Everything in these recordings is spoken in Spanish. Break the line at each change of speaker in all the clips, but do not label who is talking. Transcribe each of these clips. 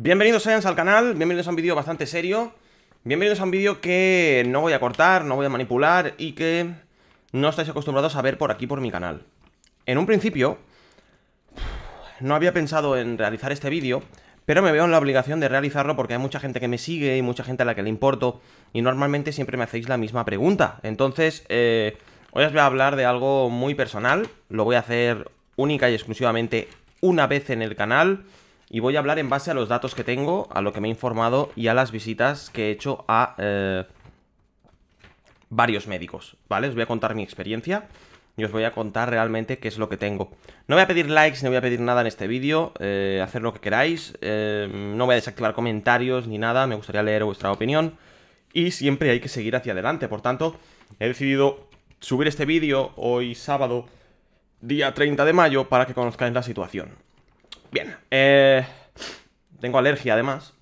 Bienvenidos sean al canal, bienvenidos a un vídeo bastante serio Bienvenidos a un vídeo que no voy a cortar, no voy a manipular y que no estáis acostumbrados a ver por aquí por mi canal En un principio, no había pensado en realizar este vídeo pero me veo en la obligación de realizarlo porque hay mucha gente que me sigue y mucha gente a la que le importo y normalmente siempre me hacéis la misma pregunta. Entonces, eh, hoy os voy a hablar de algo muy personal, lo voy a hacer única y exclusivamente una vez en el canal y voy a hablar en base a los datos que tengo, a lo que me he informado y a las visitas que he hecho a eh, varios médicos, ¿vale? Os voy a contar mi experiencia y os voy a contar realmente qué es lo que tengo. No voy a pedir likes, no voy a pedir nada en este vídeo, eh, hacer lo que queráis, eh, no voy a desactivar comentarios ni nada, me gustaría leer vuestra opinión y siempre hay que seguir hacia adelante, por tanto, he decidido subir este vídeo hoy sábado, día 30 de mayo, para que conozcáis la situación. Bien. Eh, tengo alergia, además.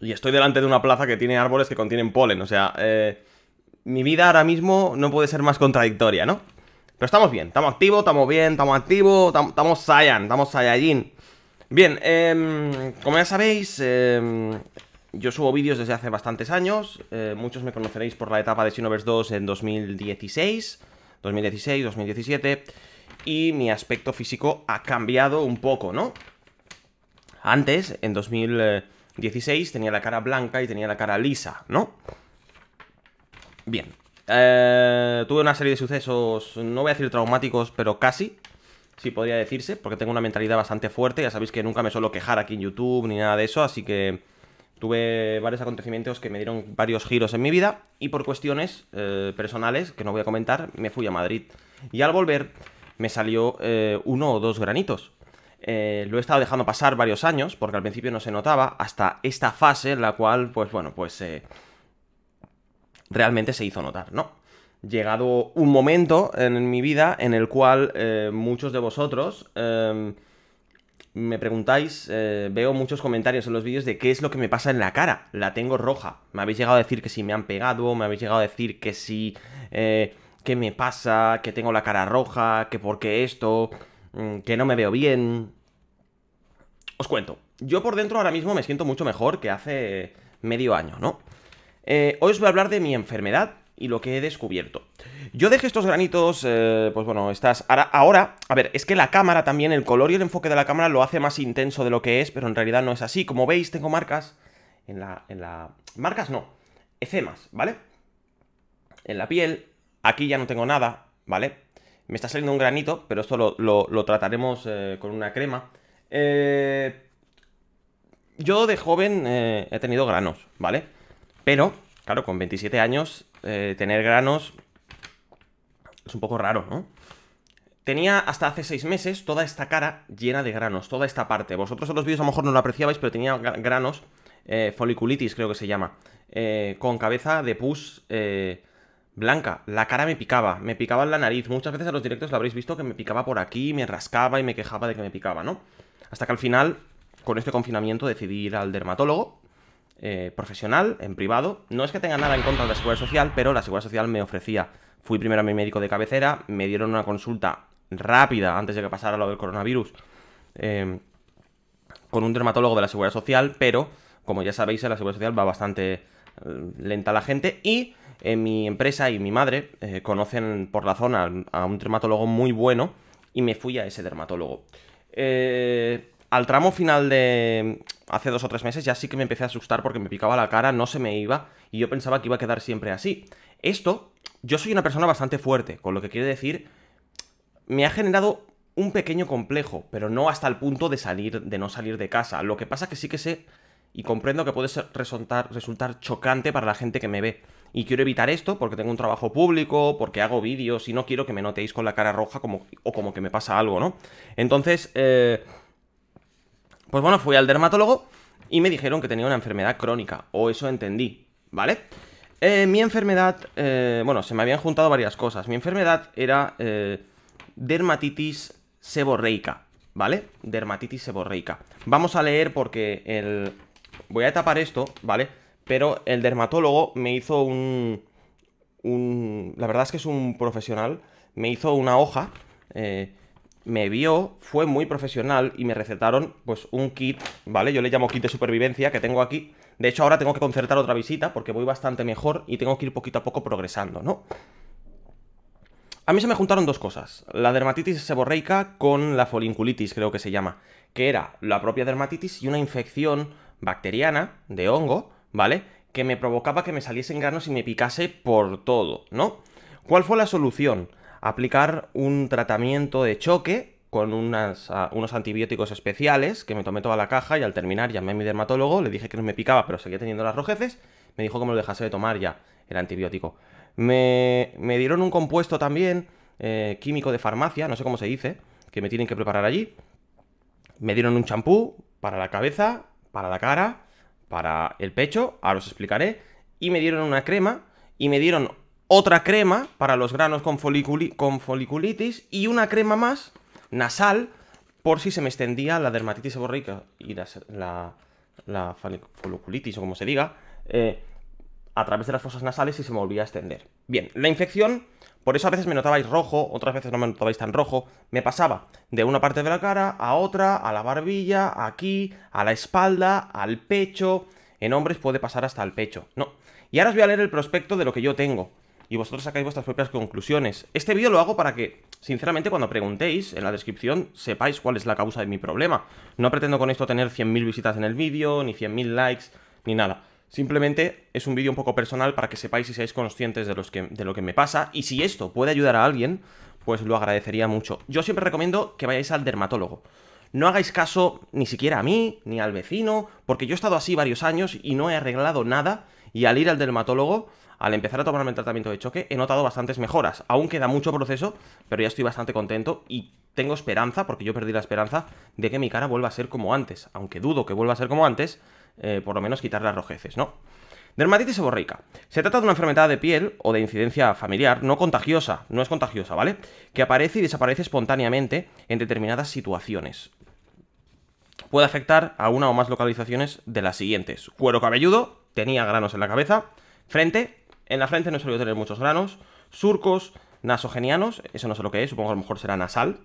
Y estoy delante de una plaza que tiene árboles que contienen polen. O sea, eh, mi vida ahora mismo no puede ser más contradictoria, ¿no? Pero estamos bien, estamos activos, estamos bien, estamos activos, estamos Saiyan, estamos Saiyajin. Bien, eh, como ya sabéis, em, yo subo vídeos desde hace bastantes años. Eh, muchos me conoceréis por la etapa de Shinobers 2 en 2016, 2016, 2017 y mi aspecto físico ha cambiado un poco, ¿no? Antes, en 2016, tenía la cara blanca y tenía la cara lisa, ¿no? Bien. Eh, tuve una serie de sucesos, no voy a decir traumáticos, pero casi, si podría decirse, porque tengo una mentalidad bastante fuerte. Ya sabéis que nunca me suelo quejar aquí en YouTube ni nada de eso, así que tuve varios acontecimientos que me dieron varios giros en mi vida y por cuestiones eh, personales, que no voy a comentar, me fui a Madrid. Y al volver me salió eh, uno o dos granitos. Eh, lo he estado dejando pasar varios años, porque al principio no se notaba, hasta esta fase en la cual, pues bueno, pues eh, realmente se hizo notar, ¿no? Llegado un momento en mi vida en el cual muchos de vosotros em, me preguntáis, veo muchos comentarios en los vídeos de qué es lo que me pasa en la cara, la tengo roja. Me habéis llegado a decir que si me han pegado, me habéis llegado a decir que si qué me pasa, que tengo la cara roja, que por qué esto, mm, que no me veo bien. Os cuento, yo por dentro ahora mismo me siento mucho mejor que hace medio año, ¿no? Eh, hoy os voy a hablar de mi enfermedad y lo que he descubierto. Yo dejé estos granitos, eh, pues bueno, estas... Ahora, a ver, es que la cámara también, el color y el enfoque de la cámara lo hace más intenso de lo que es, pero en realidad no es así. Como veis, tengo marcas en la... En la marcas no, ecemas, ¿vale? En la piel, Aquí ya no tengo nada, ¿vale? Me está saliendo un granito, pero esto lo, lo, trataremos eh, con una crema. Eh, yo de joven eh, he tenido granos, ¿vale? Pero, claro, con 27 años, tener granos es un poco raro, ¿no? Tenía hasta hace 6 meses toda esta cara llena de granos, toda esta parte. Vosotros en los vídeos a lo mejor no lo apreciabais, pero tenía granos, foliculitis creo que se llama, con cabeza de pus Blanca, la cara me picaba, me picaba en la nariz. Muchas veces a los directos lo habréis visto que me picaba por aquí, me rascaba y me quejaba de que me picaba, ¿no? Hasta que al final, con este confinamiento, decidí ir al dermatólogo eh, profesional, en privado. No es que tenga nada en contra de la seguridad social, pero la seguridad social me ofrecía. Fui primero a mi médico de cabecera, me dieron una consulta rápida antes de que pasara lo del coronavirus eh, con un dermatólogo de la seguridad social, pero como ya sabéis, en la seguridad social va bastante eh, lenta la gente y mi empresa y mi madre eh, conocen por la zona a un dermatólogo muy bueno y me fui a ese dermatólogo. Eh, al tramo final de hace dos o tres meses ya sí que me empecé a asustar porque me picaba la cara, no se me iba y yo pensaba que iba a quedar siempre así. Esto, yo soy una persona bastante fuerte, con lo que quiere decir, me ha generado un pequeño complejo, pero no hasta el punto de salir, de no salir de casa. Lo que pasa que sí que sé y comprendo que puede ser, resultar chocante para la gente que me ve y quiero evitar esto porque tengo un trabajo público, porque hago vídeos y no quiero que me notéis con la cara roja como, o como que me pasa algo, ¿no? Entonces, eh, pues bueno, fui al dermatólogo y me dijeron que tenía una enfermedad crónica, o eso entendí, ¿vale? Eh, mi enfermedad, eh, bueno, se me habían juntado varias cosas. Mi enfermedad era dermatitis seborreica, ¿vale? Dermatitis seborreica. Vamos a leer porque el... Voy a tapar esto, ¿vale? pero el dermatólogo me hizo un, un... La verdad es que es un profesional, me hizo una hoja, eh, me vio, fue muy profesional y me recetaron pues un kit, ¿vale? Yo le llamo kit de supervivencia que tengo aquí. De hecho ahora tengo que concertar otra visita porque voy bastante mejor y tengo que ir poquito a poco progresando, ¿no? A mí se me juntaron dos cosas, la dermatitis seborreica con la folinculitis, creo que se llama, que era la propia dermatitis y una infección bacteriana de hongo, ¿vale? Que me provocaba que me saliesen granos y me picase por todo, ¿no? ¿Cuál fue la solución? Aplicar un tratamiento de choque con ah, unos antibióticos especiales que me tomé toda la caja y al terminar llamé a mi dermatólogo, le dije que no me picaba pero seguía teniendo las rojeces, me dijo que me lo dejase de tomar ya el antibiótico. Me, dieron un compuesto también eh, químico de farmacia, no sé cómo se dice, que me tienen que preparar allí. Me dieron un champú para la cabeza, para la cara para el pecho, ahora os explicaré, y me dieron una crema, y me dieron otra crema para los granos con, con foliculitis, y una crema más, nasal, por si se me extendía la dermatitis seborreica y la, foliculitis, o como se diga, eh, a través de las fosas nasales y se me volvía a extender. Bien, la infección por eso a veces me notabais rojo, otras veces no me notabais tan rojo. Me pasaba de una parte de la cara a otra, a la barbilla, aquí, a la espalda, al pecho. En hombres puede pasar hasta el pecho. No. Y ahora os voy a leer el prospecto de lo que yo tengo. Y vosotros sacáis vuestras propias conclusiones. Este vídeo lo hago para que, sinceramente, cuando preguntéis en la descripción, sepáis cuál es la causa de mi problema. No pretendo con esto tener 100.000 visitas en el vídeo, ni 100.000 likes, ni nada. Simplemente es un vídeo un poco personal para que sepáis y seáis conscientes de, de lo que me pasa. Y si esto puede ayudar a alguien, pues lo agradecería mucho. Yo siempre recomiendo que vayáis al dermatólogo. No hagáis caso ni siquiera a mí, ni al vecino, porque yo he estado así varios años y no he arreglado nada y al ir al dermatólogo, al empezar a tomarme el tratamiento de choque, he notado bastantes mejoras. Aún queda mucho proceso, pero ya estoy bastante contento y tengo esperanza, porque yo perdí la esperanza, de que mi cara vuelva a ser como antes. Aunque dudo que vuelva a ser como antes, eh, por lo menos quitar las rojeces, ¿no? Dermatitis seborreica. Se trata de una enfermedad de piel o de incidencia familiar no contagiosa, no es contagiosa, ¿vale? Que aparece y desaparece espontáneamente en determinadas situaciones. Puede afectar a una o más localizaciones de las siguientes. Cuero cabelludo, tenía granos en la cabeza. Frente, en la frente no suelo tener muchos granos. Surcos nasogenianos, eso no sé lo que es, supongo que a lo mejor será nasal.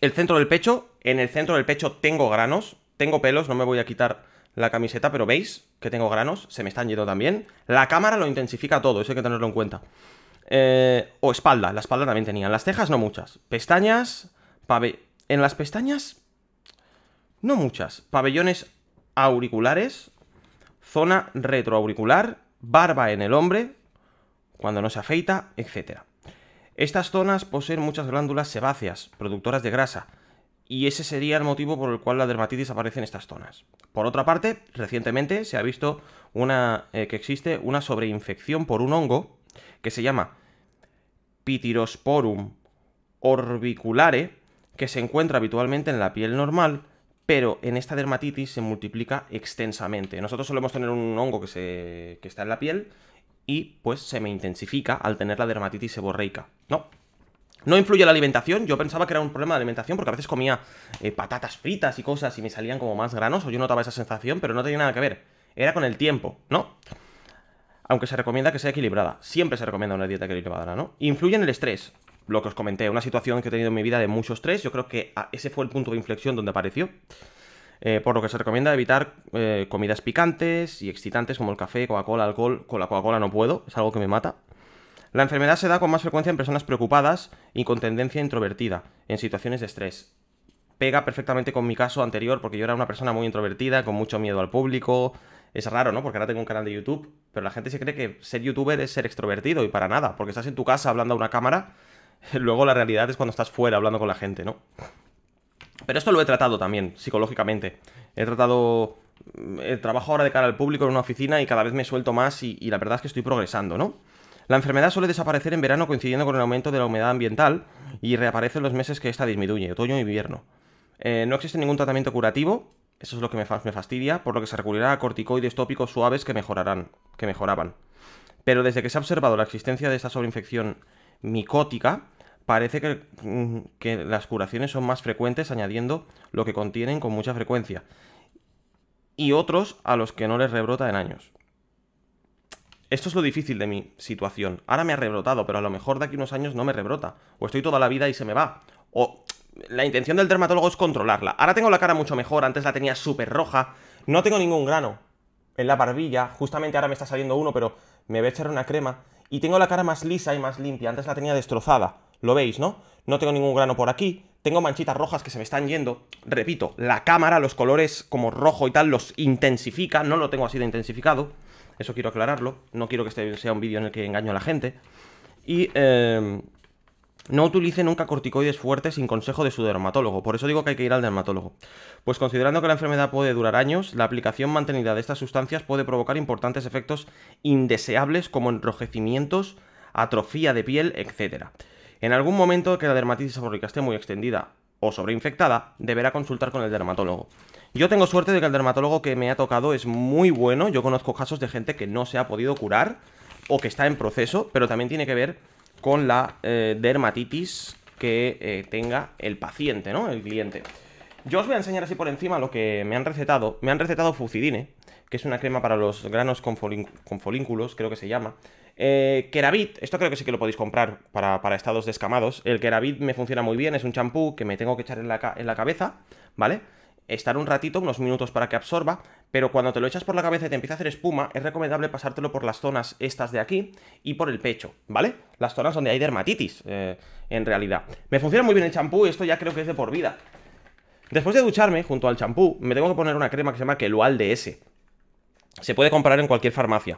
El centro del pecho, en el centro del pecho tengo granos, tengo pelos, no me voy a quitar la camiseta, pero veis que tengo granos, se me están yendo también. La cámara lo intensifica todo, eso hay que tenerlo en cuenta. Eh, o espalda, la espalda también tenía. Las cejas no muchas. Pestañas, En las pestañas, no muchas. Pabellones auriculares, zona retroauricular, barba en el hombre, cuando no se afeita, etc. Estas zonas poseen muchas glándulas sebáceas, productoras de grasa, y ese sería el motivo por el cual la dermatitis aparece en estas zonas. Por otra parte, recientemente se ha visto una, eh, que existe una sobreinfección por un hongo que se llama Pitirosporum orbiculare, que se encuentra habitualmente en la piel normal pero en esta dermatitis se multiplica extensamente. Nosotros solemos tener un hongo que, se, que está en la piel y pues se me intensifica al tener la dermatitis seborreica, ¿no? No influye la alimentación, yo pensaba que era un problema de alimentación porque a veces comía eh, patatas fritas y cosas y me salían como más granos o yo notaba esa sensación, pero no tenía nada que ver. Era con el tiempo, ¿no? Aunque se recomienda que sea equilibrada. Siempre se recomienda una dieta equilibrada, ¿no? Influye en el estrés lo que os comenté, una situación que he tenido en mi vida de mucho estrés. Yo creo que ah, ese fue el punto de inflexión donde apareció. Eh, por lo que se recomienda evitar eh, comidas picantes y excitantes como el café, Coca-Cola, alcohol. Con la Coca-Cola no puedo, es algo que me mata. La enfermedad se da con más frecuencia en personas preocupadas y con tendencia introvertida, en situaciones de estrés. Pega perfectamente con mi caso anterior porque yo era una persona muy introvertida, con mucho miedo al público. Es raro, ¿no? Porque ahora tengo un canal de YouTube, pero la gente se cree que ser youtuber es ser extrovertido y para nada, porque estás en tu casa hablando a una cámara Luego la realidad es cuando estás fuera hablando con la gente, ¿no? Pero esto lo he tratado también, psicológicamente. He tratado... Mm, eh, trabajo ahora de cara al público en una oficina y cada vez me suelto más y, la verdad es que estoy progresando, ¿no? La enfermedad suele desaparecer en verano coincidiendo con el aumento de la humedad ambiental y reaparece en los meses que esta disminuye, otoño y invierno. Eh, no existe ningún tratamiento curativo, eso es lo que me, me fastidia, por lo que se recurrirá a corticoides tópicos suaves que mejorarán, que mejoraban. Pero desde que se ha observado la existencia de esta sobreinfección micótica, parece mm, que, las curaciones son más frecuentes añadiendo lo que contienen con mucha frecuencia. Y otros a los que no les rebrota en años. Esto es lo difícil de mi situación. Ahora me ha rebrotado, pero a lo mejor de aquí unos años no me rebrota. O estoy toda la vida y se me va. O la intención del dermatólogo es controlarla. Ahora tengo la cara mucho mejor, antes la tenía súper roja. No tengo ningún grano en la barbilla. Justamente ahora me está saliendo uno, pero me voy a echar una crema y tengo la cara más lisa y más limpia. Antes la tenía destrozada. Lo veis, ¿no? No tengo ningún grano por aquí. Tengo manchitas rojas que se me están yendo. Repito, la cámara, los colores como rojo y tal, los intensifica. No lo tengo así de intensificado. Eso quiero aclararlo. No quiero que este sea un vídeo en el que engaño a la gente. Y eh, no utilice nunca corticoides fuertes sin consejo de su dermatólogo, por eso digo que hay que ir al dermatólogo. Pues considerando que la enfermedad puede durar años, la aplicación mantenida de estas sustancias puede provocar importantes efectos indeseables como enrojecimientos, atrofía de piel, etc. En algún momento que la dermatitis aborrica esté muy extendida o sobreinfectada, deberá consultar con el dermatólogo. Yo tengo suerte de que el dermatólogo que me ha tocado es muy bueno, yo conozco casos de gente que no se ha podido curar o que está en proceso, pero también tiene que ver con la eh, dermatitis que eh, tenga el paciente, ¿no? El cliente. Yo os voy a enseñar así por encima lo que me han recetado. Me han recetado Fucidine, que es una crema para los granos con, folínculos, creo que se llama. Eh, Keravit, esto creo que sí que lo podéis comprar para, estados descamados. El Keravit me funciona muy bien, es un champú que me tengo que echar en la, en la cabeza, ¿vale? vale estar un ratito, unos minutos para que absorba, pero cuando te lo echas por la cabeza y te empieza a hacer espuma, es recomendable pasártelo por las zonas estas de aquí y por el pecho, ¿vale? Las zonas donde hay dermatitis, eh, en realidad. Me funciona muy bien el champú, esto ya creo que es de por vida. Después de ducharme, junto al champú, me tengo que poner una crema que se llama Kelual DS. Se puede comprar en cualquier farmacia.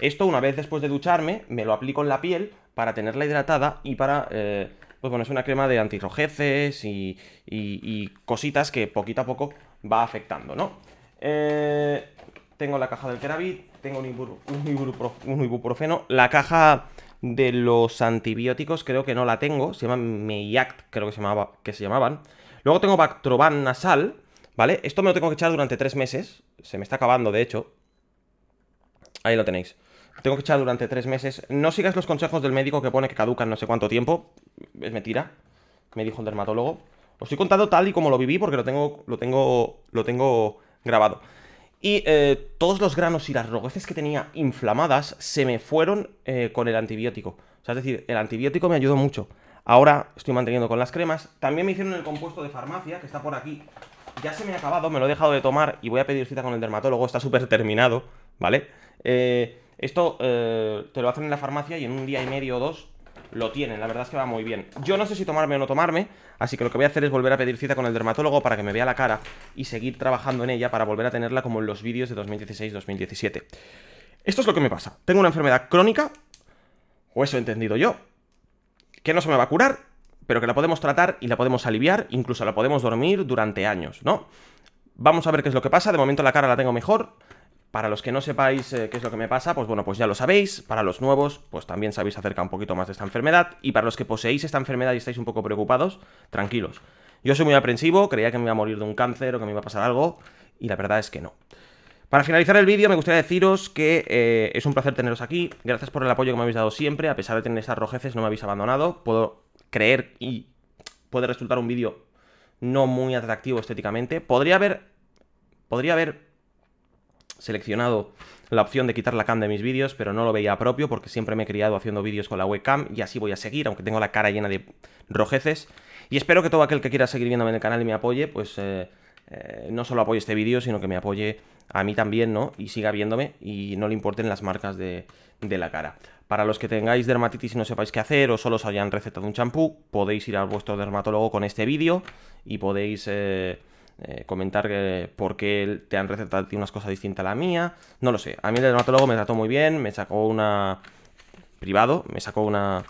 Esto, una vez después de ducharme, me lo aplico en la piel para tenerla hidratada y para... Eh, pues bueno, es una crema de antirrojeces y, y, cositas que poquito a poco va afectando, ¿no? Eh, tengo la caja del Keravit, tengo un, ibuprofeno, la caja de los antibióticos creo que no la tengo, se llama Meyact, creo que se, llamaba, que se llamaban. Luego tengo Bactroban nasal, ¿vale? Esto me lo tengo que echar durante tres meses, se me está acabando de hecho. Ahí lo tenéis tengo que echar durante tres meses. No sigas los consejos del médico que pone que caducan no sé cuánto tiempo. Es mentira. Me dijo el dermatólogo. Os estoy contando tal y como lo viví porque lo tengo, lo tengo, lo tengo grabado. Y eh, todos los granos y las rogueces que tenía inflamadas se me fueron eh, con el antibiótico. O sea, es decir, el antibiótico me ayudó mucho. Ahora estoy manteniendo con las cremas. También me hicieron el compuesto de farmacia, que está por aquí. Ya se me ha acabado, me lo he dejado de tomar y voy a pedir cita con el dermatólogo. Está súper terminado, ¿vale? Eh, esto eh, te lo hacen en la farmacia y en un día y medio o dos lo tienen. La verdad es que va muy bien. Yo no sé si tomarme o no tomarme, así que lo que voy a hacer es volver a pedir cita con el dermatólogo para que me vea la cara y seguir trabajando en ella para volver a tenerla como en los vídeos de 2016-2017. Esto es lo que me pasa. Tengo una enfermedad crónica, o eso he entendido yo, que no se me va a curar, pero que la podemos tratar y la podemos aliviar, incluso la podemos dormir durante años, ¿no? Vamos a ver qué es lo que pasa. De momento la cara la tengo mejor. Para los que no sepáis eh, qué es lo que me pasa, pues bueno, pues ya lo sabéis. Para los nuevos, pues también sabéis acerca un poquito más de esta enfermedad. Y para los que poseéis esta enfermedad y estáis un poco preocupados, tranquilos. Yo soy muy aprensivo, creía que me iba a morir de un cáncer o que me iba a pasar algo, y la verdad es que no. Para finalizar el vídeo, me gustaría deciros que eh, es un placer teneros aquí. Gracias por el apoyo que me habéis dado siempre. A pesar de tener estas rojeces, no me habéis abandonado. Puedo creer y puede resultar un vídeo no muy atractivo estéticamente. Podría haber... Podría haber seleccionado la opción de quitar la cam de mis vídeos, pero no lo veía propio porque siempre me he criado haciendo vídeos con la webcam y así voy a seguir, aunque tengo la cara llena de rojeces. Y espero que todo aquel que quiera seguir viéndome en el canal y me apoye, pues eh, eh, no solo apoye este vídeo, sino que me apoye a mí también, ¿no? Y siga viéndome y no le importen las marcas de, la cara. Para los que tengáis dermatitis y no sepáis qué hacer o solo os hayan recetado un champú, podéis ir a vuestro dermatólogo con este vídeo y podéis... Eh, eh, comentar eh, por qué te han recetado unas cosas distintas a la mía. No lo sé. A mí el dermatólogo me trató muy bien, me sacó una. privado, me sacó una.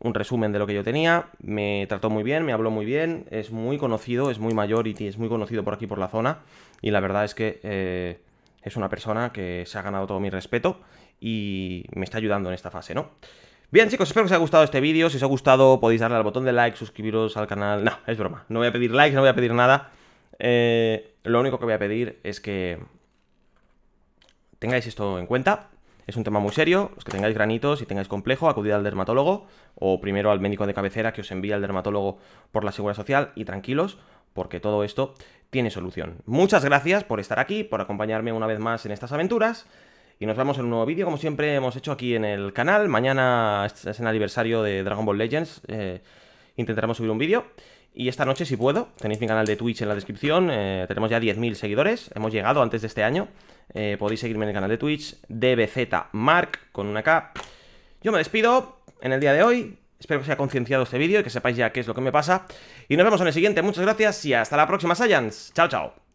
Un resumen de lo que yo tenía, me trató muy bien, me habló muy bien, es muy conocido, es muy mayor y es muy conocido por aquí, por la zona, y la verdad es que eh, es una persona que se ha ganado todo mi respeto y me está ayudando en esta fase, ¿no? Bien chicos, espero que os haya gustado este vídeo, si os ha gustado podéis darle al botón de like, suscribiros al canal, no, es broma, no voy a pedir likes, no voy a pedir nada, eh, lo único que voy a pedir es que tengáis esto en cuenta. Es un tema muy serio. Los que tengáis granitos y tengáis complejo, acudid al dermatólogo o primero al médico de cabecera que os envía el dermatólogo por la Seguridad Social y tranquilos porque todo esto tiene solución. Muchas gracias por estar aquí, por acompañarme una vez más en estas aventuras y nos vemos en un nuevo vídeo, como siempre hemos hecho aquí en el canal. Mañana es el aniversario de Dragon Ball Legends, eh, intentaremos subir un vídeo. Y esta noche, si puedo, tenéis mi canal de Twitch en la descripción. Eh, tenemos ya 10.000 seguidores. Hemos llegado antes de este año. Eh, podéis seguirme en el canal de Twitch, dbzmark, con una K. Yo me despido en el día de hoy. Espero que os haya concienciado este vídeo y que sepáis ya qué es lo que me pasa. Y nos vemos en el siguiente. Muchas gracias y hasta la próxima, Science. Chao, chao.